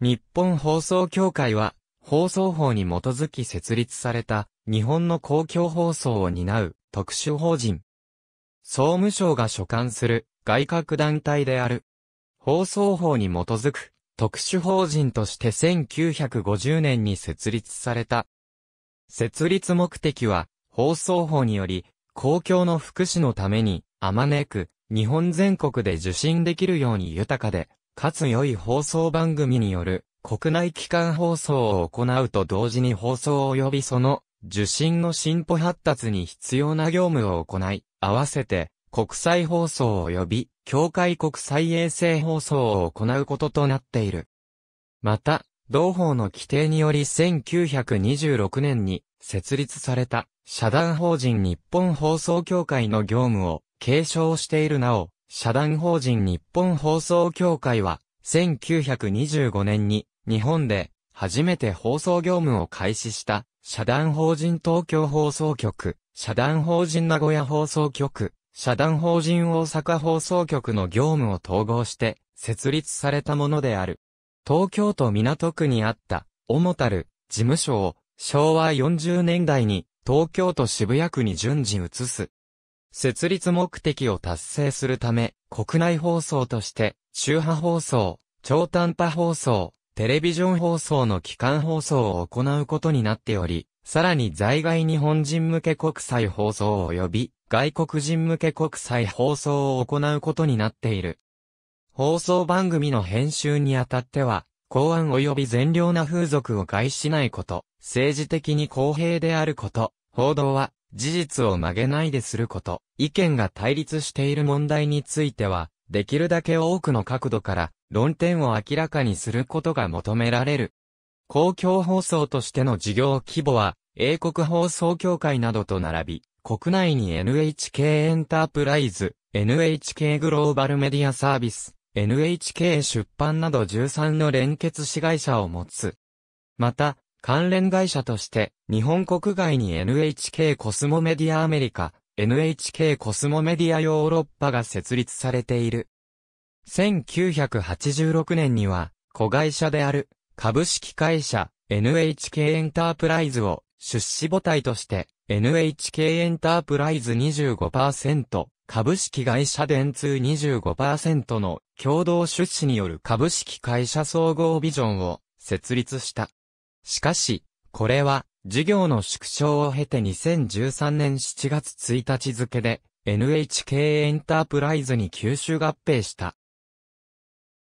日本放送協会は、放送法に基づき設立された、日本の公共放送を担う、特殊法人。総務省が所管する、外郭団体である。放送法に基づく、特殊法人として1950年に設立された。設立目的は、放送法により、公共の福祉のために、あまねく、日本全国で受信できるように豊かで、かつ良い放送番組による国内機関放送を行うと同時に放送及びその受信の進歩発達に必要な業務を行い、合わせて国際放送及び協会国際衛星放送を行うこととなっている。また、同法の規定により1926年に設立された社団法人日本放送協会の業務を継承しているなお、社団法人日本放送協会は、1925年に日本で初めて放送業務を開始した社団法人東京放送局、社団法人名古屋放送局、社団法人大阪放送局の業務を統合して設立されたものである。東京都港区にあった、主たる事務所を昭和40年代に東京都渋谷区に順次移す設立目的を達成するため、国内放送として、周波放送、超短波放送、テレビジョン放送の機関放送を行うことになっており、さらに在外日本人向け国際放送及び外国人向け国際放送を行うことになっている。放送番組の編集にあたっては、公安及び善良な風俗を害しないこと、政治的に公平であること、報道は事実を曲げないですること、意見が対立している問題については、できるだけ多くの角度から論点を明らかにすることが求められる。公共放送としての事業規模は、英国放送協会などと並び、国内に NHK エンタープライズ、NHK グローバルメディアサービス、NHK 出版など13の連結子会社を持つ。また、関連会社として、日本国外に NHK コスモメディアアメリカ、NHK コスモメディアヨーロッパが設立されている。1986年には、子会社である、株式会社、NHK エンタープライズを、出資母体として、NHK エンタープライズ25%、株式会社電通25%の共同出資による株式会社総合ビジョンを設立した。しかし、これは、事業の縮小を経て2013年7月1日付で、NHK エンタープライズに吸収合併した。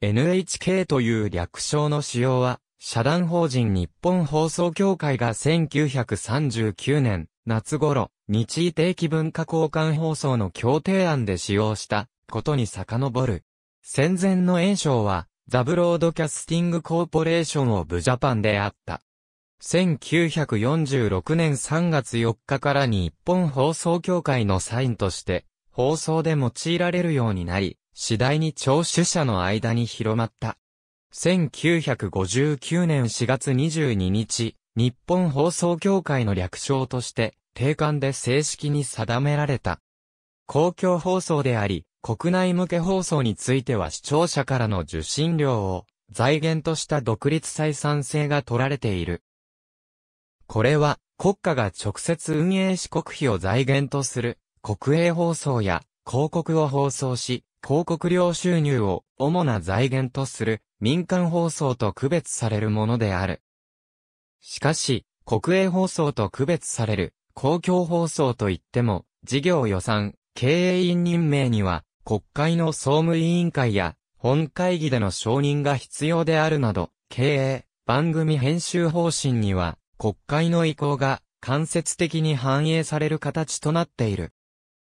NHK という略称の使用は、社団法人日本放送協会が1939年夏頃、日位定期文化交換放送の協定案で使用したことに遡る。戦前の演唱は、ザ・ブロードキャスティング・コーポレーション・をブ・ジャパンであった。1946年3月4日から日本放送協会のサインとして放送で用いられるようになり、次第に聴取者の間に広まった。1959年4月22日、日本放送協会の略称として、定款で正式に定められた。公共放送であり、国内向け放送については視聴者からの受信料を財源とした独立採算性が取られている。これは国家が直接運営し国費を財源とする国営放送や広告を放送し、広告料収入を主な財源とする民間放送と区別されるものである。しかし、国営放送と区別される公共放送といっても、事業予算、経営委員任命には国会の総務委員会や本会議での承認が必要であるなど、経営、番組編集方針には国会の意向が間接的に反映される形となっている。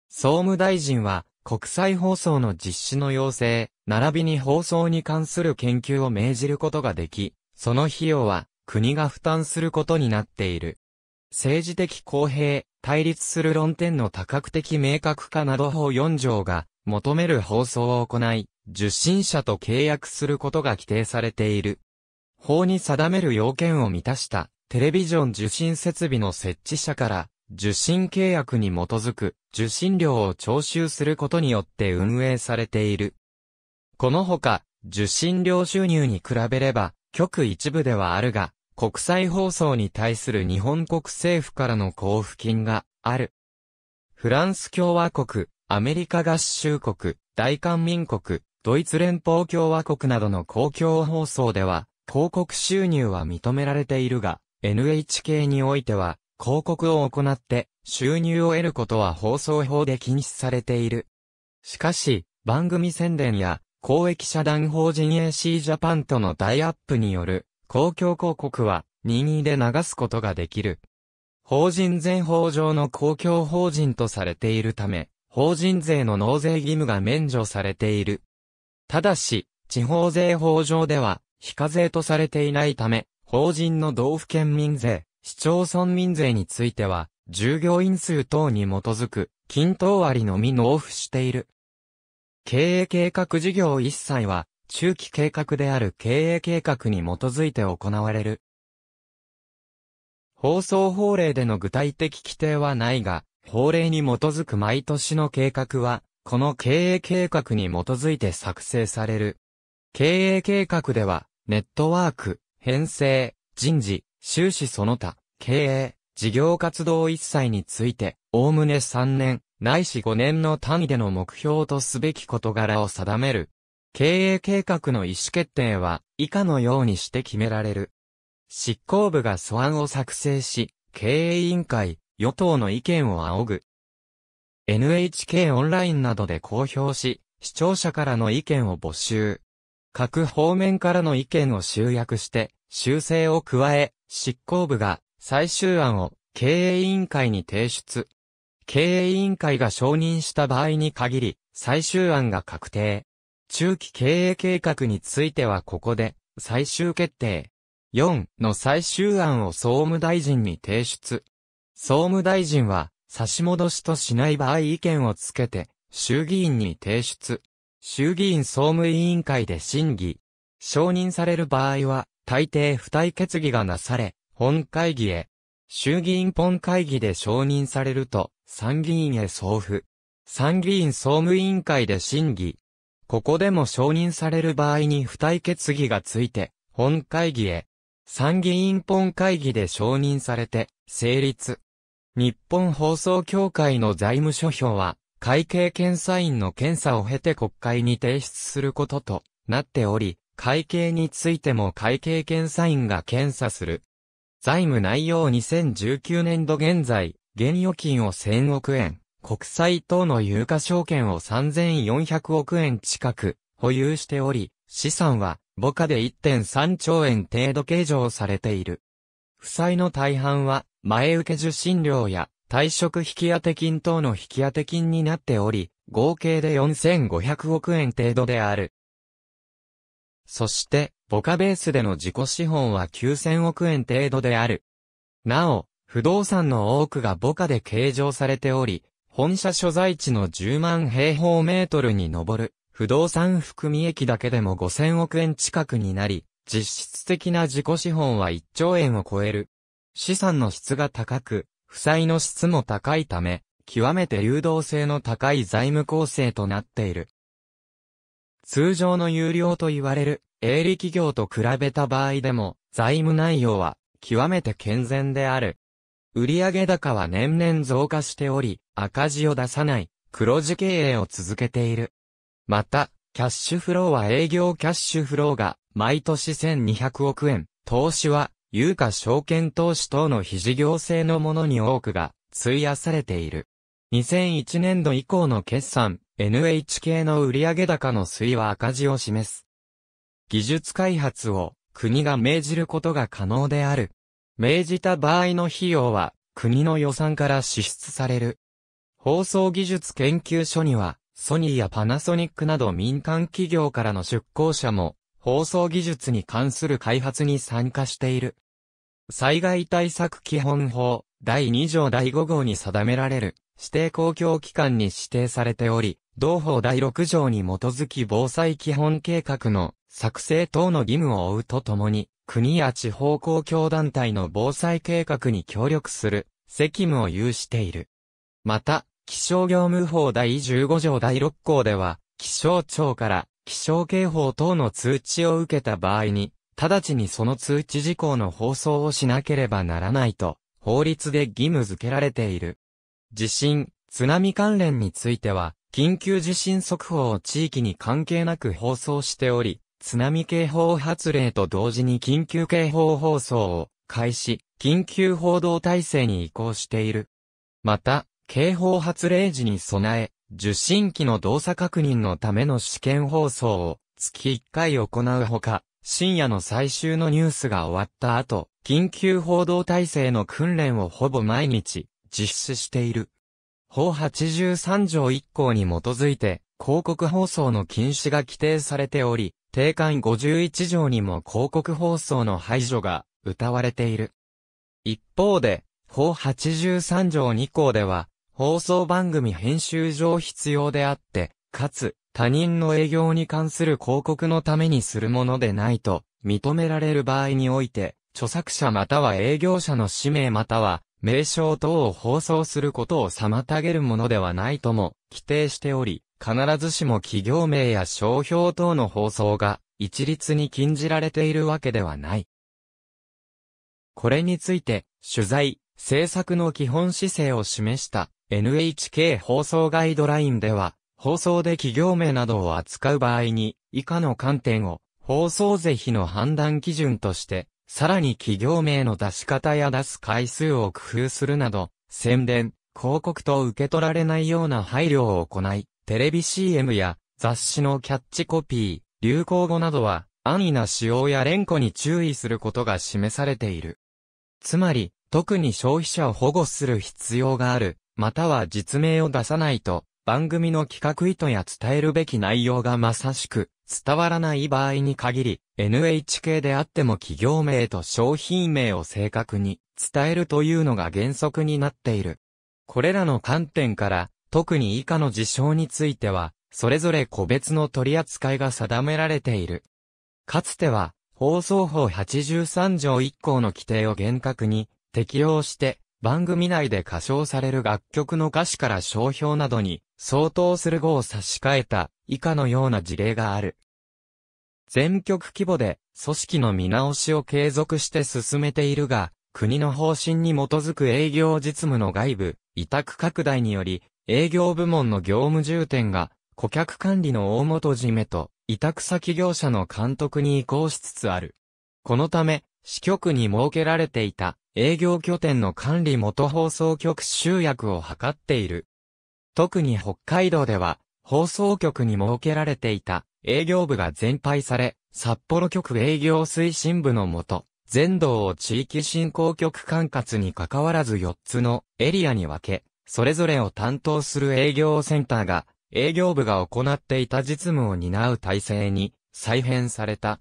総務大臣は国際放送の実施の要請、並びに放送に関する研究を命じることができ、その費用は国が負担することになっている。政治的公平、対立する論点の多角的明確化など法4条が求める放送を行い、受信者と契約することが規定されている。法に定める要件を満たしたテレビジョン受信設備の設置者から受信契約に基づく受信料を徴収することによって運営されている。このほか、受信料収入に比べれば、局一部ではあるが、国際放送に対する日本国政府からの交付金がある。フランス共和国、アメリカ合衆国、大韓民国、ドイツ連邦共和国などの公共放送では、広告収入は認められているが、NHK においては、広告を行って収入を得ることは放送法で禁止されている。しかし、番組宣伝や公益社団法人 AC ジャパンとの大イアップによる公共広告は任意で流すことができる。法人税法上の公共法人とされているため、法人税の納税義務が免除されている。ただし、地方税法上では、非課税とされていないため、法人の道府県民税、市町村民税については、従業員数等に基づく、均等割のみ納付している。経営計画事業一切は、中期計画である経営計画に基づいて行われる。放送法令での具体的規定はないが、法令に基づく毎年の計画は、この経営計画に基づいて作成される。経営計画では、ネットワーク、編成、人事、収支その他、経営、事業活動一切について、おおむね3年、ないし5年の単位での目標とすべき事柄を定める。経営計画の意思決定は、以下のようにして決められる。執行部が素案を作成し、経営委員会、与党の意見を仰ぐ。NHK オンラインなどで公表し、視聴者からの意見を募集。各方面からの意見を集約して、修正を加え、執行部が最終案を経営委員会に提出。経営委員会が承認した場合に限り、最終案が確定。中期経営計画についてはここで、最終決定。4の最終案を総務大臣に提出。総務大臣は、差し戻しとしない場合意見をつけて、衆議院に提出。衆議院総務委員会で審議。承認される場合は、大抵付帯決議がなされ、本会議へ。衆議院本会議で承認されると、参議院へ送付。参議院総務委員会で審議。ここでも承認される場合に付帯決議がついて、本会議へ。参議院本会議で承認されて、成立。日本放送協会の財務諸表は、会計検査院の検査を経て国会に提出することとなっており、会計についても会計検査院が検査する。財務内容2019年度現在、現預金を1000億円、国債等の有価証券を3400億円近く保有しており、資産は母価で1.3兆円程度計上されている。負債の大半は前受け受信料や退職引当金等の引当金になっており、合計で4500億円程度である。そして、母価ベースでの自己資本は9000億円程度である。なお、不動産の多くが母価で計上されており、本社所在地の10万平方メートルに上る、不動産含み益だけでも5000億円近くになり、実質的な自己資本は1兆円を超える。資産の質が高く、負債の質も高いため、極めて流動性の高い財務構成となっている。通常の有料と言われる営利企業と比べた場合でも、財務内容は極めて健全である。売上高は年々増加しており、赤字を出さない黒字経営を続けている。また、キャッシュフローは営業キャッシュフローが毎年1200億円、投資は有価証券投資等の非事業性のものに多くが費やされている。2001年度以降の決算、NHK の売上高の推移は赤字を示す。技術開発を国が命じることが可能である。命じた場合の費用は国の予算から支出される。放送技術研究所にはソニーやパナソニックなど民間企業からの出向者も放送技術に関する開発に参加している。災害対策基本法、第2条第5号に定められる、指定公共機関に指定されており、同法第6条に基づき防災基本計画の作成等の義務を負うとともに、国や地方公共団体の防災計画に協力する責務を有している。また、気象業務法第15条第6項では、気象庁から気象警報等の通知を受けた場合に、直ちにその通知事項の放送をしなければならないと、法律で義務付けられている。地震、津波関連については、緊急地震速報を地域に関係なく放送しており、津波警報発令と同時に緊急警報放送を開始、緊急報道体制に移行している。また、警報発令時に備え、受信機の動作確認のための試験放送を月1回行うほか、深夜の最終のニュースが終わった後、緊急報道体制の訓練をほぼ毎日実施している。法83条1項に基づいて、広告放送の禁止が規定されており、定款51条にも広告放送の排除が謳われている。一方で、法83条2項では、放送番組編集上必要であって、かつ、他人の営業に関する広告のためにするものでないと認められる場合において、著作者または営業者の氏名または名称等を放送することを妨げるものではないとも規定しており、必ずしも企業名や商標等の放送が一律に禁じられているわけではない。これについて、取材、制作の基本姿勢を示した NHK 放送ガイドラインでは、放送で企業名などを扱う場合に、以下の観点を、放送税費の判断基準として、さらに企業名の出し方や出す回数を工夫するなど、宣伝、広告と受け取られないような配慮を行い、テレビ CM や雑誌のキャッチコピー、流行語などは、安易な使用や連呼に注意することが示されている。つまり、特に消費者を保護する必要がある、または実名を出さないと、番組の企画意図や伝えるべき内容がまさしく伝わらない場合に限り、NHK であっても企業名と商品名を正確に伝えるというのが原則になっている。これらの観点から、特に以下の事象については、それぞれ個別の取り扱いが定められている。かつては、放送法83条1項の規定を厳格に適用して、番組内で歌唱される楽曲の歌詞から商標などに相当する語を差し替えた以下のような事例がある。全局規模で組織の見直しを継続して進めているが、国の方針に基づく営業実務の外部、委託拡大により、営業部門の業務重点が、顧客管理の大元締めと、委託先業者の監督に移行しつつある。このため、支局に設けられていた営業拠点の管理元放送局集約を図っている。特に北海道では、放送局に設けられていた営業部が全廃され、札幌局営業推進部のもと、全道を地域振興局管轄に関わらず4つのエリアに分け、それぞれを担当する営業センターが、営業部が行っていた実務を担う体制に再編された。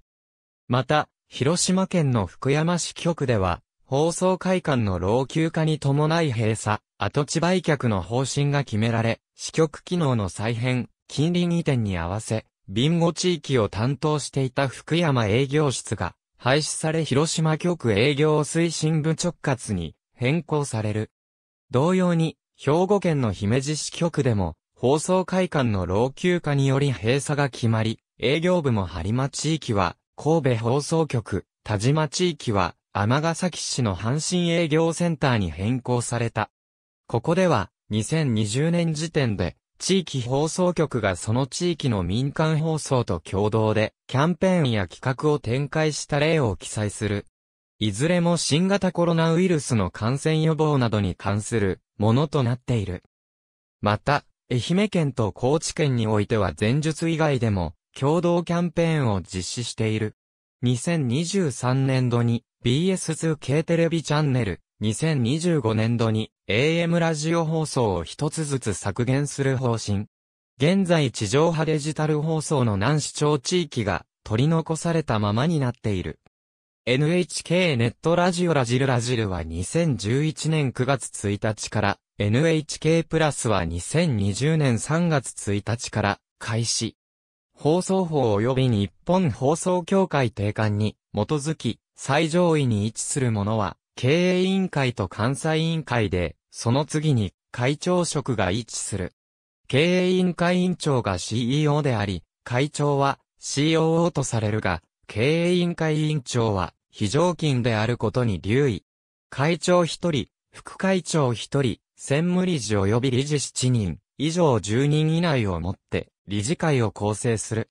また、広島県の福山市局では、放送会館の老朽化に伴い閉鎖、跡地売却の方針が決められ、支局機能の再編、近隣移転に合わせ、ビンゴ地域を担当していた福山営業室が、廃止され広島局営業推進部直轄に変更される。同様に、兵庫県の姫路支局でも、放送会館の老朽化により閉鎖が決まり、営業部も播磨地域は、神戸放送局、田島地域は、尼崎市の阪神営業センターに変更された。ここでは、2020年時点で、地域放送局がその地域の民間放送と共同で、キャンペーンや企画を展開した例を記載する。いずれも新型コロナウイルスの感染予防などに関するものとなっている。また、愛媛県と高知県においては前述以外でも、共同キャンペーンを実施している。2023年度に BS2 k テレビチャンネル2025年度に AM ラジオ放送を一つずつ削減する方針。現在地上波デジタル放送の南市町地域が取り残されたままになっている。NHK ネットラジオラジルラジルは2011年9月1日から NHK プラスは2020年3月1日から開始。放送法及び日本放送協会定款に基づき最上位に位置するものは経営委員会と監査委員会で、その次に会長職が一致する。経営委員会委員長が CEO であり、会長は COO とされるが、経営委員会委員長は非常勤であることに留意。会長一人、副会長一人、専務理事及び理事7人、以上10人以内をもって、理事会を構成する。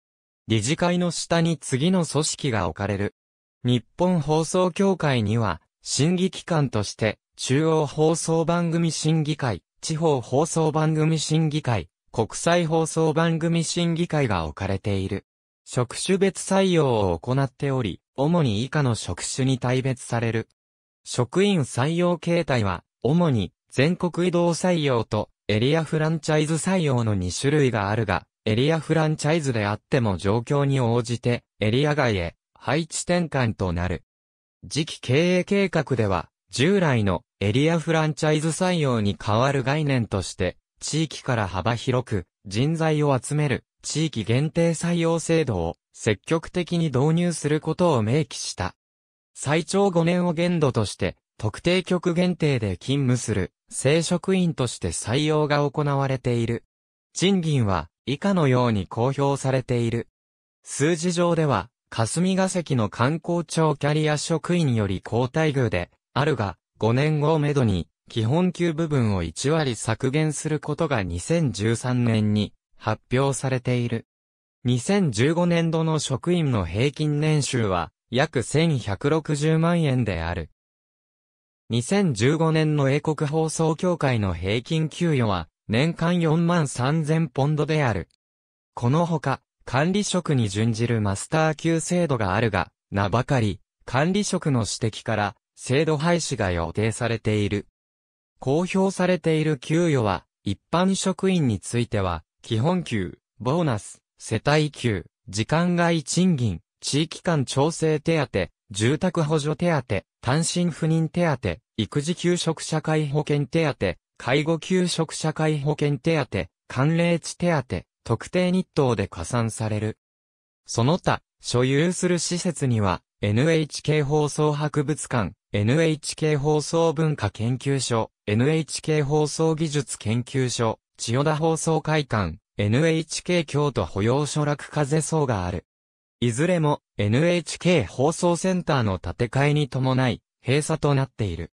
理事会の下に次の組織が置かれる。日本放送協会には、審議機関として、中央放送番組審議会、地方放送番組審議会、国際放送番組審議会が置かれている。職種別採用を行っており、主に以下の職種に対別される。職員採用形態は、主に全国移動採用とエリアフランチャイズ採用の2種類があるが、エリアフランチャイズであっても状況に応じてエリア外へ配置転換となる。次期経営計画では、従来のエリアフランチャイズ採用に代わる概念として、地域から幅広く人材を集める地域限定採用制度を積極的に導入することを明記した。最長5年を限度として、特定局限定で勤務する正職員として採用が行われている。賃金は以下のように公表されている。数字上では霞が関の観光庁キャリア職員より高待遇で、あるが、5年後をめどに、基本給部分を1割削減することが2013年に発表されている。2015年度の職員の平均年収は約1160万円である。2015年の英国放送協会の平均給与は年間4万3000ポンドである。このほか、管理職に準じるマスター級制度があるが、なばかり、管理職の指摘から、制度廃止が予定されている。公表されている給与は、一般職員については、基本給、ボーナス、世帯給、時間外賃金、地域間調整手当、住宅補助手当、単身赴任手当、育児休職社会保険手当、介護休職社会保険手当、寒冷地手当、特定日当で加算される。その他、所有する施設には、NHK 放送博物館、NHK 放送文化研究所、NHK 放送技術研究所、千代田放送会館、NHK 京都保養所落風荘がある。いずれも NHK 放送センターの建て替えに伴い、閉鎖となっている。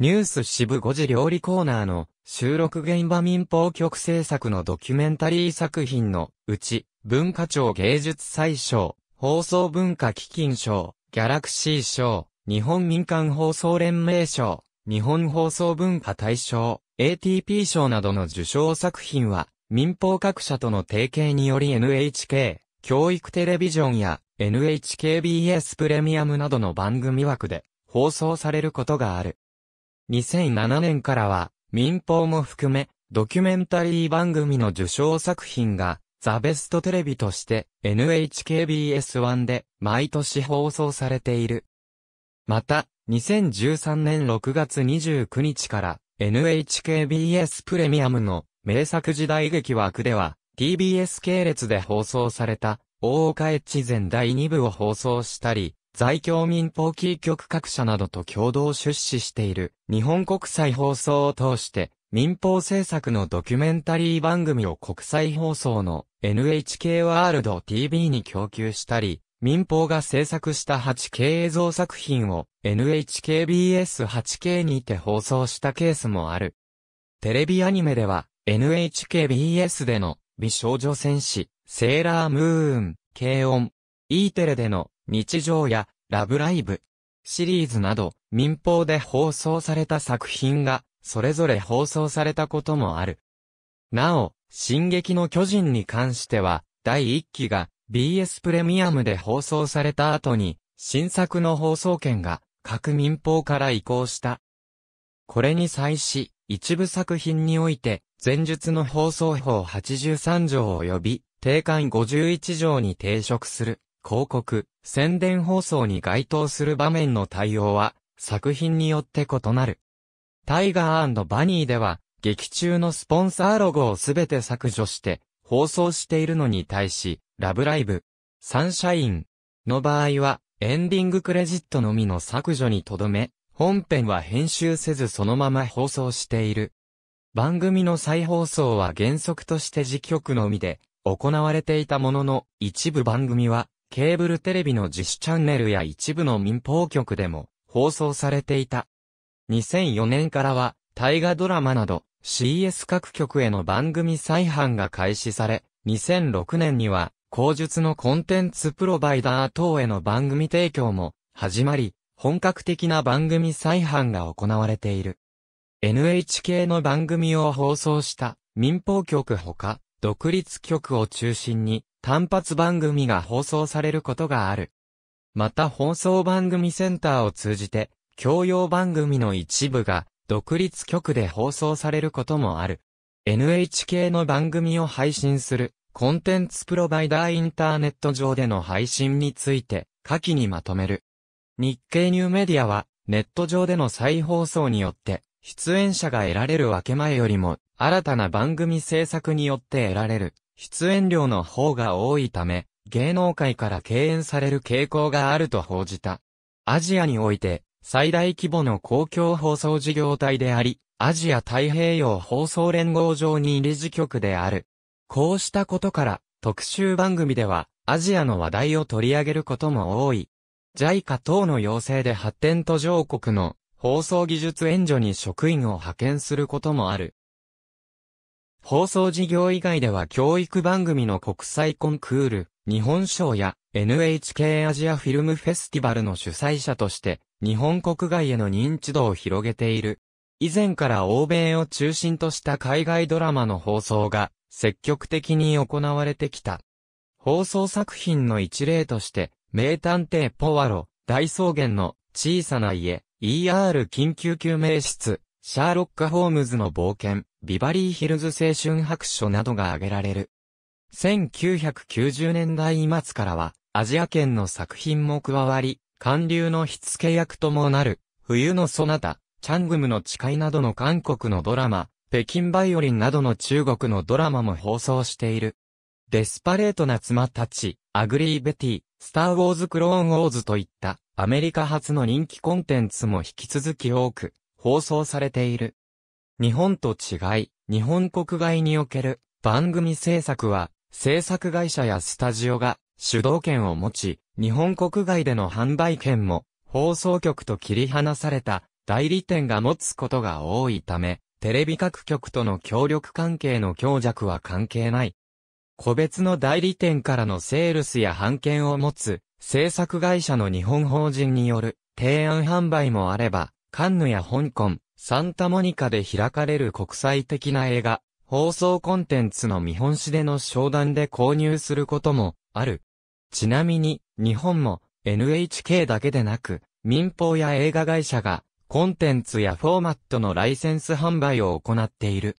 ニュース支部5時料理コーナーの収録現場民放局制作のドキュメンタリー作品のうち、文化庁芸術祭賞、放送文化基金賞、ギャラクシー賞、日本民間放送連盟賞、日本放送文化大賞、ATP 賞などの受賞作品は、民放各社との提携により NHK、教育テレビジョンや NHKBS プレミアムなどの番組枠で放送されることがある。2007年からは、民放も含め、ドキュメンタリー番組の受賞作品が、ザ・ベストテレビとして NHKBS1 で毎年放送されている。また、2013年6月29日から NHKBS プレミアムの名作時代劇枠では TBS 系列で放送された大岡越前第2部を放送したり、在京民放キー局各社などと共同出資している日本国際放送を通して民放制作のドキュメンタリー番組を国際放送の NHK ワールド TV に供給したり、民放が制作した 8K 映像作品を NHKBS8K にて放送したケースもある。テレビアニメでは NHKBS での美少女戦士、セーラームーン、軽音、E テレでの日常やラブライブシリーズなど民放で放送された作品がそれぞれ放送されたこともある。なお、進撃の巨人に関しては第1期が BS プレミアムで放送された後に新作の放送権が各民放から移行した。これに際し、一部作品において、前述の放送法83条及び、定款51条に抵触する。広告、宣伝放送に該当する場面の対応は、作品によって異なる。タイガーバニーでは、劇中のスポンサーロゴをすべて削除して、放送しているのに対し、ラブライブ、サンシャインの場合は、エンディングクレジットのみの削除にとどめ、本編は編集せずそのまま放送している。番組の再放送は原則として時局のみで行われていたものの、一部番組はケーブルテレビの自主チャンネルや一部の民放局でも放送されていた。2004年からは、大河ドラマなど CS 各局への番組再販が開始され、2006年には、口述のコンテンツプロバイダー等への番組提供も始まり、本格的な番組再販が行われている。NHK の番組を放送した民放局ほか、独立局を中心に単発番組が放送されることがある。また放送番組センターを通じて、教養番組の一部が独立局で放送されることもある。NHK の番組を配信するコンテンツプロバイダーインターネット上での配信について下記にまとめる。日経ニューメディアはネット上での再放送によって出演者が得られる分け前よりも新たな番組制作によって得られる出演料の方が多いため、芸能界から敬遠される傾向があると報じた。アジアにおいて、最大規模の公共放送事業体であり、アジア太平洋放送連合上に理事局である。こうしたことから、特集番組では、アジアの話題を取り上げることも多い。JICA 等の要請で発展途上国の放送技術援助に職員を派遣することもある。放送事業以外では教育番組の国際コンクール、日本賞や NHK アジアフィルムフェスティバルの主催者として日本国外への認知度を広げている。以前から欧米を中心とした海外ドラマの放送が積極的に行われてきた。放送作品の一例として、名探偵ポワロ、大草原の小さな家、ER 緊急救命室、シャーロック・ホームズの冒険、ビバリーヒルズ青春白書などが挙げられる。1990年代末からは、アジア圏の作品も加わり、韓流の火付け役ともなる、冬のソナタ、チャングムの誓いなどの韓国のドラマ、北京バイオリンなどの中国のドラマも放送している。デスパレートな妻たち、アグリーベティ、スターウォーズクローンウォーズといったアメリカ発の人気コンテンツも引き続き多く放送されている。日本と違い、日本国外における番組制作は、制作会社やスタジオが主導権を持ち、日本国外での販売権も放送局と切り離された代理店が持つことが多いため、テレビ各局との協力関係の強弱は関係ない。個別の代理店からのセールスや版権を持つ制作会社の日本法人による提案販売もあれば、カンヌや香港、サンタモニカで開かれる国際的な映画、放送コンテンツの見本誌での商談で購入することもある。ちなみに、日本も NHK だけでなく、民放や映画会社がコンテンツやフォーマットのライセンス販売を行っている。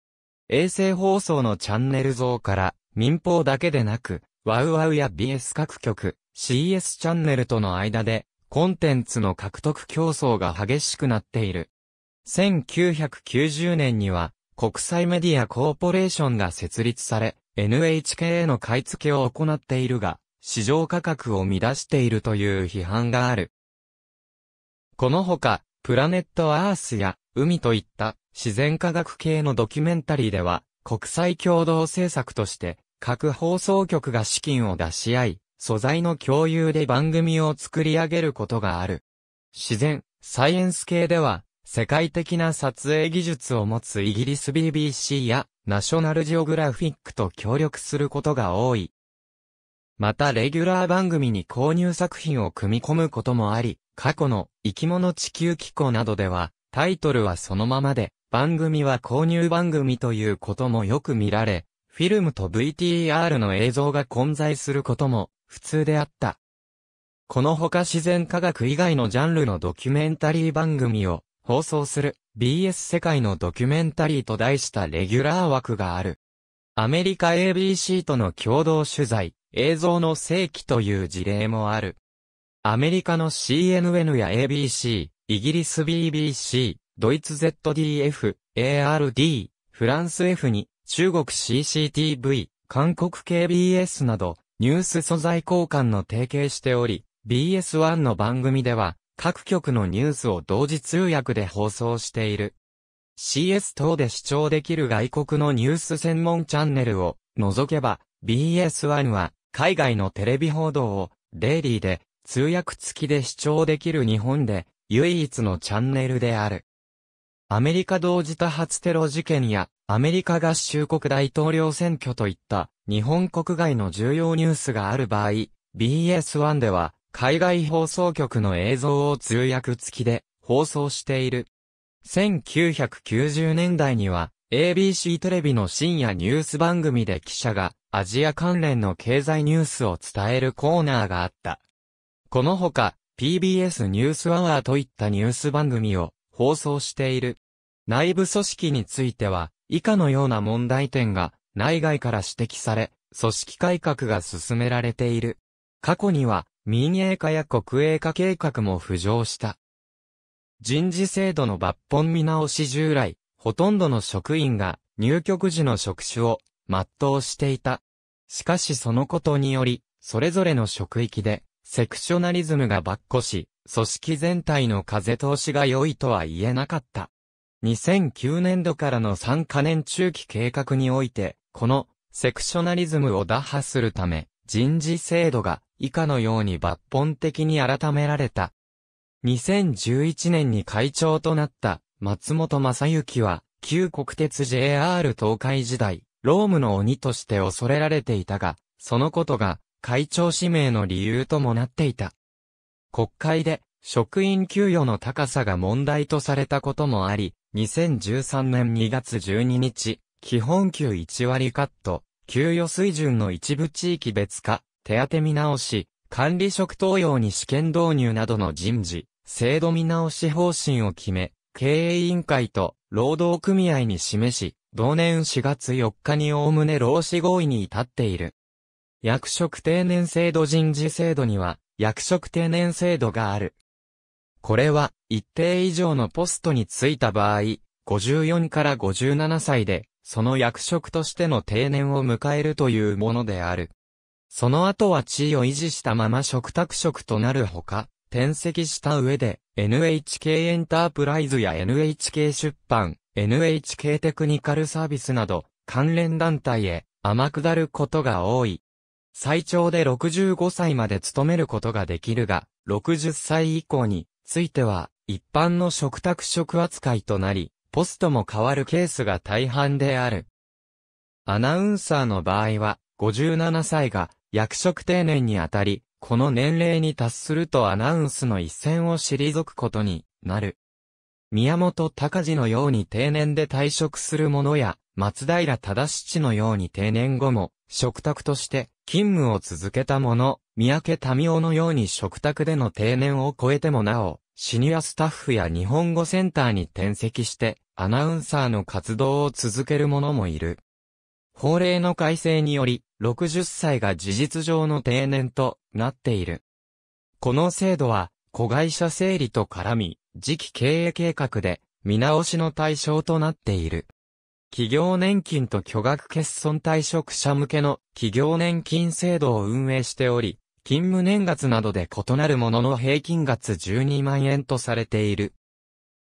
衛星放送のチャンネル像から民放だけでなく、ワウワウや BS 各局、CS チャンネルとの間でコンテンツの獲得競争が激しくなっている。1990年には、国際メディアコーポレーションが設立され、NHK への買い付けを行っているが、市場価格を乱しているという批判がある。このほか、プラネットアースや海といった自然科学系のドキュメンタリーでは、国際共同政策として、各放送局が資金を出し合い、素材の共有で番組を作り上げることがある。自然、サイエンス系では、世界的な撮影技術を持つイギリス BBC やナショナルジオグラフィックと協力することが多い。またレギュラー番組に購入作品を組み込むこともあり、過去の生き物地球機構などではタイトルはそのままで、番組は購入番組ということもよく見られ、フィルムと VTR の映像が混在することも普通であった。このほか自然科学以外のジャンルのドキュメンタリー番組を放送する BS 世界のドキュメンタリーと題したレギュラー枠がある。アメリカ ABC との共同取材、映像の世紀という事例もある。アメリカの CNN や ABC、イギリス BBC、ドイツ ZDF、ARD、フランス F に、中国 CCTV、韓国 KBS など、ニュース素材交換の提携しており、BS1 の番組では、各局のニュースを同時通訳で放送している。CS 等で視聴できる外国のニュース専門チャンネルを除けば BS1 は海外のテレビ報道をデイリーで通訳付きで視聴できる日本で唯一のチャンネルである。アメリカ同時多発テロ事件やアメリカ合衆国大統領選挙といった日本国外の重要ニュースがある場合 BS1 では海外放送局の映像を通訳付きで放送している。1990年代には ABC テレビの深夜ニュース番組で記者がアジア関連の経済ニュースを伝えるコーナーがあった。このほか PBS ニュースアワーといったニュース番組を放送している。内部組織については以下のような問題点が内外から指摘され、組織改革が進められている。過去には民営化や国営化計画も浮上した。人事制度の抜本見直し従来、ほとんどの職員が入局時の職種を全うしていた。しかしそのことにより、それぞれの職域でセクショナリズムが抜っこし、組織全体の風通しが良いとは言えなかった。2009年度からの3カ年中期計画において、このセクショナリズムを打破するため、人事制度が以下のように抜本的に改められた。2011年に会長となった松本正幸は旧国鉄 JR 東海時代、ロームの鬼として恐れられていたが、そのことが会長指名の理由ともなっていた。国会で職員給与の高さが問題とされたこともあり、2013年2月12日、基本給1割カット、給与水準の一部地域別化、手当見直し、管理職登用に試験導入などの人事、制度見直し方針を決め、経営委員会と労働組合に示し、同年4月4日におおむね労使合意に至っている。役職定年制度人事制度には、役職定年制度がある。これは、一定以上のポストに就いた場合、54から57歳で、その役職としての定年を迎えるというものである。その後は地位を維持したまま食卓職となるほか、転籍した上で、NHK エンタープライズや NHK 出版、NHK テクニカルサービスなど、関連団体へ、天下ることが多い。最長で65歳まで勤めることができるが、60歳以降については、一般の食卓職扱いとなり、ポストも変わるケースが大半である。アナウンサーの場合は、57歳が役職定年にあたり、この年齢に達するとアナウンスの一線を退くことになる。宮本隆二のように定年で退職する者や、松平忠七のように定年後も食卓として勤務を続けた者、三宅民夫のように食卓での定年を超えてもなお、シニアスタッフや日本語センターに転籍して、アナウンサーの活動を続ける者もいる。法令の改正により、60歳が事実上の定年となっている。この制度は、子会社整理と絡み、次期経営計画で、見直しの対象となっている。企業年金と巨額欠損退職者向けの企業年金制度を運営しており、勤務年月などで異なるものの平均月12万円とされている。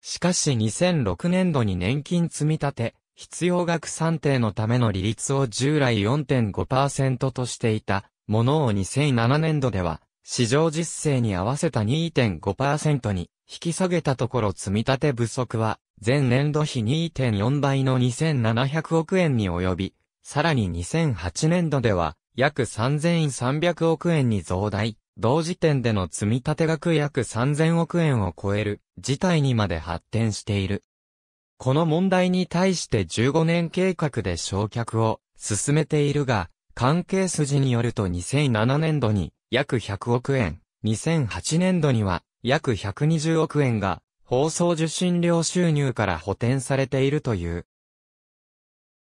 しかし2006年度に年金積立、必要額算定のための利率を従来4.5%としていたものを2007年度では、市場実勢に合わせた2.5%に引き下げたところ積立不足は前年度比2.4倍の2700億円に及び、さらに2008年度では、約3300億円に増大、同時点での積立額約3000億円を超える、事態にまで発展している。この問題に対して15年計画で焼却を進めているが、関係筋によると2007年度に約100億円、2008年度には約120億円が放送受信料収入から補填されているという。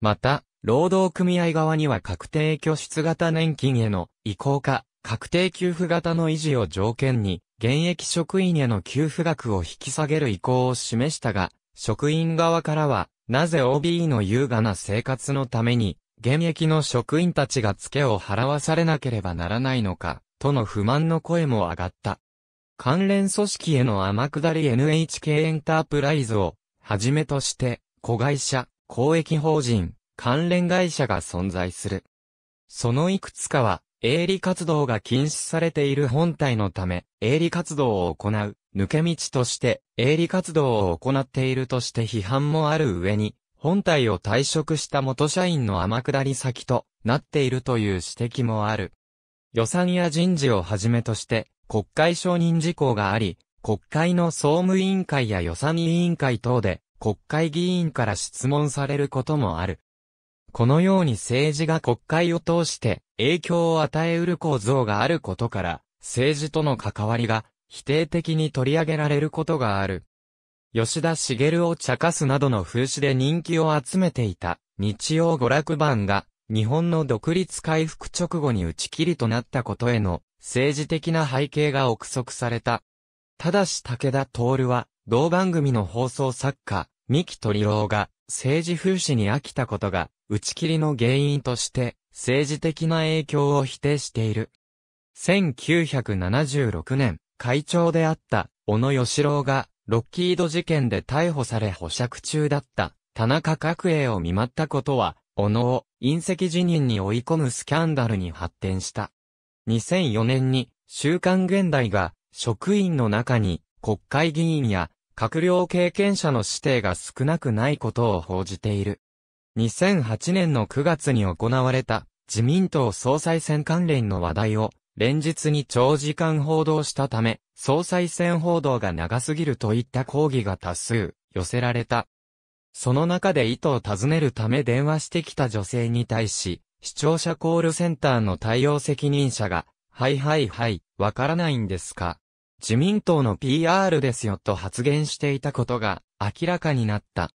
また、労働組合側には確定拠出型年金への移行か、確定給付型の維持を条件に、現役職員への給付額を引き下げる意向を示したが、職員側からは、なぜ OB の優雅な生活のために、現役の職員たちが付けを払わされなければならないのか、との不満の声も上がった。関連組織への天下り NHK エンタープライズを、はじめとして、子会社、公益法人、関連会社が存在する。そのいくつかは、営利活動が禁止されている本体のため、営利活動を行う、抜け道として、営利活動を行っているとして批判もある上に、本体を退職した元社員の天下り先となっているという指摘もある。予算や人事をはじめとして、国会承認事項があり、国会の総務委員会や予算委員会等で、国会議員から質問されることもある。このように政治が国会を通して影響を与えうる構造があることから、政治との関わりが否定的に取り上げられることがある。吉田茂を茶化すなどの風刺で人気を集めていた日曜娯楽版が日本の独立回復直後に打ち切りとなったことへの政治的な背景が憶測された。ただし武田徹は、同番組の放送作家、三木鳥郎が、政治風刺に飽きたことが、打ち切りの原因として、政治的な影響を否定している。1976年、会長であった、小野義郎が、ロッキード事件で逮捕され保釈中だった、田中角栄を見舞ったことは、小野を、隕石辞任に追い込むスキャンダルに発展した。2004年に、週刊現代が、職員の中に、国会議員や、閣僚経験者の指定が少なくないことを報じている。2008年の9月に行われた自民党総裁選関連の話題を連日に長時間報道したため、総裁選報道が長すぎるといった抗議が多数寄せられた。その中で意図を尋ねるため電話してきた女性に対し、視聴者コールセンターの対応責任者が、はいはいはい、わからないんですか。自民党の PR ですよと発言していたことが明らかになった。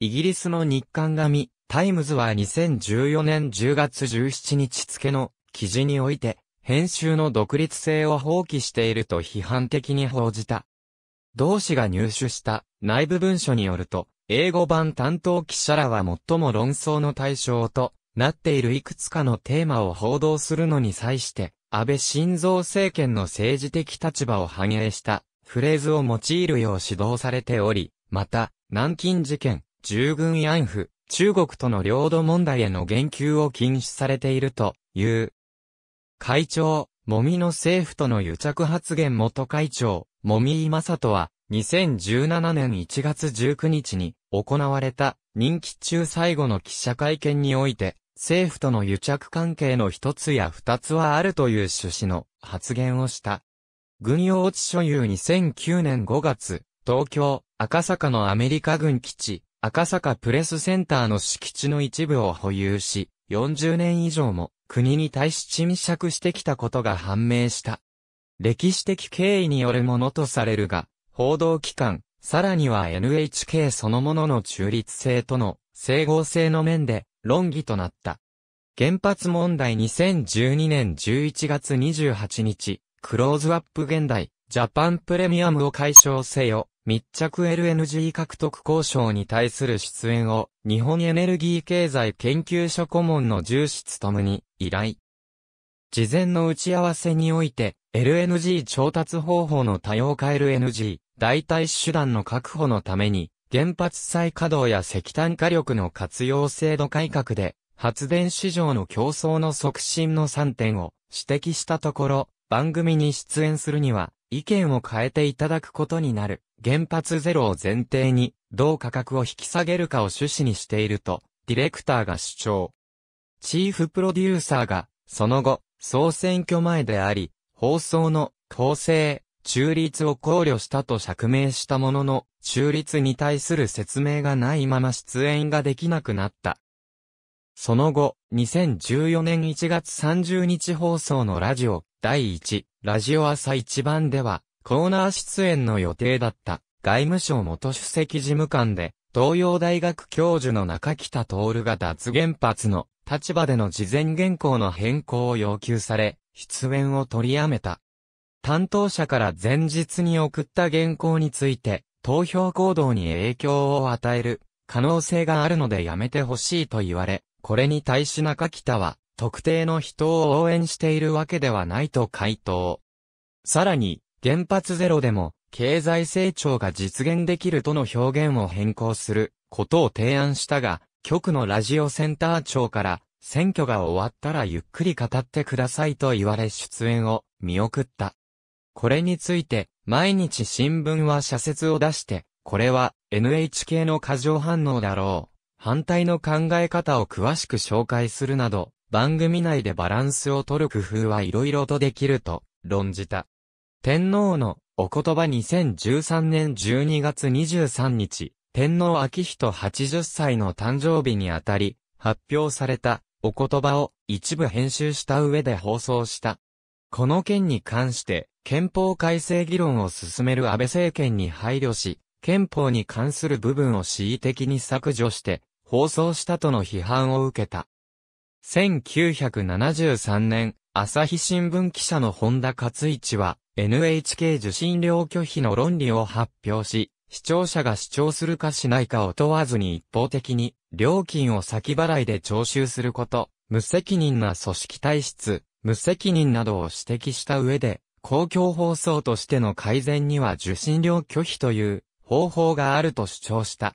イギリスの日刊紙、タイムズは2014年10月17日付の記事において、編集の独立性を放棄していると批判的に報じた。同氏が入手した内部文書によると、英語版担当記者らは最も論争の対象となっているいくつかのテーマを報道するのに際して、安倍晋三政権の政治的立場を反映したフレーズを用いるよう指導されており、また、南京事件、従軍慰安婦、中国との領土問題への言及を禁止されているという。会長、もみの政府との癒着発言元会長、もみいまさとは、2017年1月19日に行われた任期中最後の記者会見において、政府との癒着関係の一つや二つはあるという趣旨の発言をした。軍用地所有2009年5月、東京、赤坂のアメリカ軍基地、赤坂プレスセンターの敷地の一部を保有し、40年以上も国に対し沈借してきたことが判明した。歴史的経緯によるものとされるが、報道機関、さらには NHK そのものの中立性との整合性の面で論議となった。原発問題2012年11月28日、クローズアップ現代、ジャパンプレミアムを解消せよ、密着 LNG 獲得交渉に対する出演を、日本エネルギー経済研究所顧問の重視ともに、依頼。事前の打ち合わせにおいて、LNG 調達方法の多様化 LNG、代替手段の確保のために、原発再稼働や石炭火力の活用制度改革で、発電市場の競争の促進の3点を指摘したところ、番組に出演するには、意見を変えていただくことになる、原発ゼロを前提に、どう価格を引き下げるかを趣旨にしていると、ディレクターが主張。チーフプロデューサーが、その後、総選挙前であり、放送の構成、中立を考慮したと釈明したものの、中立に対する説明がないまま出演ができなくなった。その後、2014年1月30日放送のラジオ、第1、ラジオ朝一番では、コーナー出演の予定だった、外務省元主席事務官で、東洋大学教授の中北徹が脱原発の立場での事前原稿の変更を要求され、出演を取りやめた。担当者から前日に送った原稿について、投票行動に影響を与える可能性があるのでやめてほしいと言われ、これに対し中北は、特定の人を応援しているわけではないと回答。さらに、原発ゼロでも、経済成長が実現できるとの表現を変更することを提案したが、局のラジオセンター長から、選挙が終わったらゆっくり語ってくださいと言われ出演を見送った。これについて、毎日新聞は社説を出して、これは NHK の過剰反応だろう。反対の考え方を詳しく紹介するなど、番組内でバランスを取る工夫はいろいろとできると論じた。天皇のお言葉2013年12月23日、天皇明人80歳の誕生日にあたり、発表されたお言葉を一部編集した上で放送した。この件に関して、憲法改正議論を進める安倍政権に配慮し、憲法に関する部分を恣意的に削除して、放送したとの批判を受けた。1973年、朝日新聞記者の本田勝一は、NHK 受信料拒否の論理を発表し、視聴者が主張するかしないかを問わずに一方的に、料金を先払いで徴収すること、無責任な組織体質、無責任などを指摘した上で、公共放送としての改善には受信料拒否という方法があると主張した。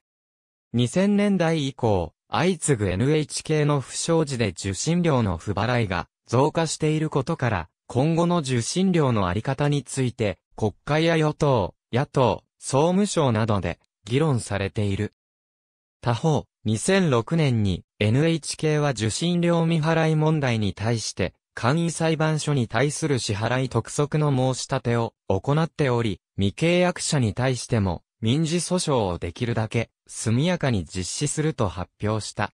2000年代以降、相次ぐ NHK の不祥事で受信料の不払いが増加していることから、今後の受信料のあり方について、国会や与党、野党、総務省などで議論されている。他方、2006年に NHK は受信料未払い問題に対して簡易裁判所に対する支払い督促の申し立てを行っており、未契約者に対しても民事訴訟をできるだけ速やかに実施すると発表した。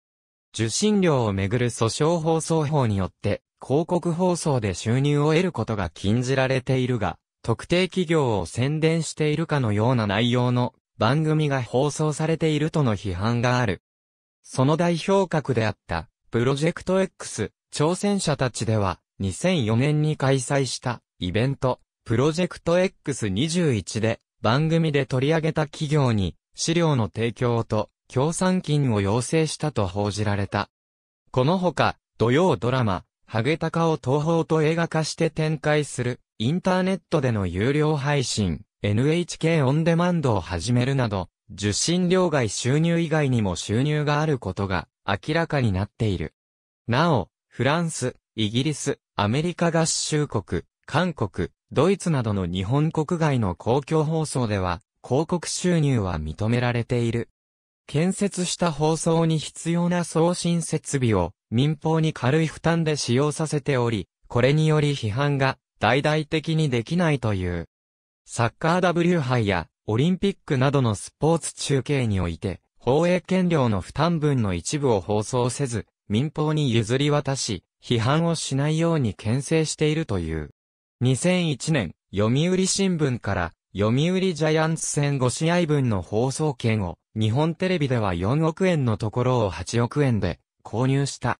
受信料をめぐる訴訟放送法によって広告放送で収入を得ることが禁じられているが、特定企業を宣伝しているかのような内容の番組が放送されているとの批判がある。その代表格であった、プロジェクト X、挑戦者たちでは、2004年に開催したイベント、プロジェクト X21 で番組で取り上げた企業に資料の提供と協賛金を要請したと報じられた。このほか、土曜ドラマ、ハゲタカを東方と映画化して展開する、インターネットでの有料配信、NHK オンデマンドを始めるなど、受信料外収入以外にも収入があることが明らかになっている。なお、フランス、イギリス、アメリカ合衆国、韓国、ドイツなどの日本国外の公共放送では、広告収入は認められている。建設した放送に必要な送信設備を民放に軽い負担で使用させており、これにより批判が大々的にできないという。サッカー W 杯やオリンピックなどのスポーツ中継において、放映権料の負担分の一部を放送せず、民法に譲り渡し、批判をしないように牽制しているという。2001年、読売新聞から、読売ジャイアンツ戦5試合分の放送権を、日本テレビでは4億円のところを8億円で購入した。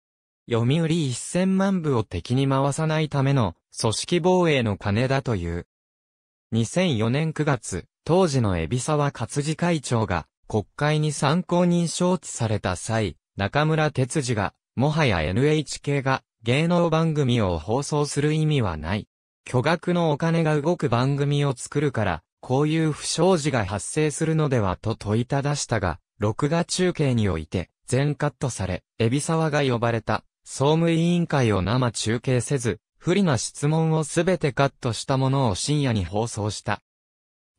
読売1000万部を敵に回さないための組織防衛の金だという。2004年9月、当時の海老沢勝次会長が国会に参考人招致された際、中村哲次が、もはや NHK が芸能番組を放送する意味はない。巨額のお金が動く番組を作るから、こういう不祥事が発生するのではと問いただしたが、録画中継において、全カットされ、エビ沢が呼ばれた、総務委員会を生中継せず、不利な質問をすべてカットしたものを深夜に放送した。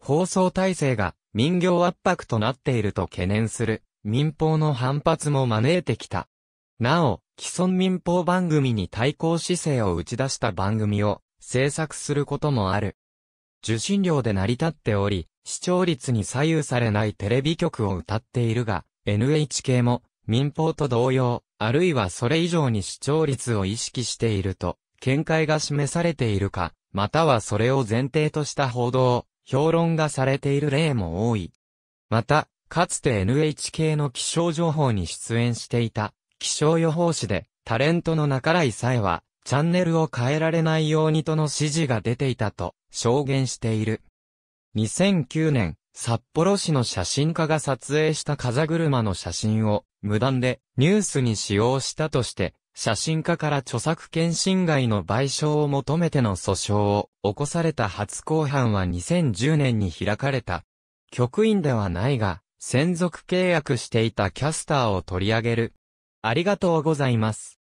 放送体制が民業圧迫となっていると懸念する民放の反発も招いてきた。なお、既存民放番組に対抗姿勢を打ち出した番組を制作することもある。受信料で成り立っており、視聴率に左右されないテレビ局を歌っているが、NHK も民放と同様、あるいはそれ以上に視聴率を意識していると、見解が示されているか、またはそれを前提とした報道、評論がされている例も多い。また、かつて NHK の気象情報に出演していた、気象予報士で、タレントの中来さえは、チャンネルを変えられないようにとの指示が出ていたと、証言している。2009年、札幌市の写真家が撮影した風車の写真を無断でニュースに使用したとして、写真家から著作権侵害の賠償を求めての訴訟を起こされた初公判は2010年に開かれた。局員ではないが、専属契約していたキャスターを取り上げる。ありがとうございます。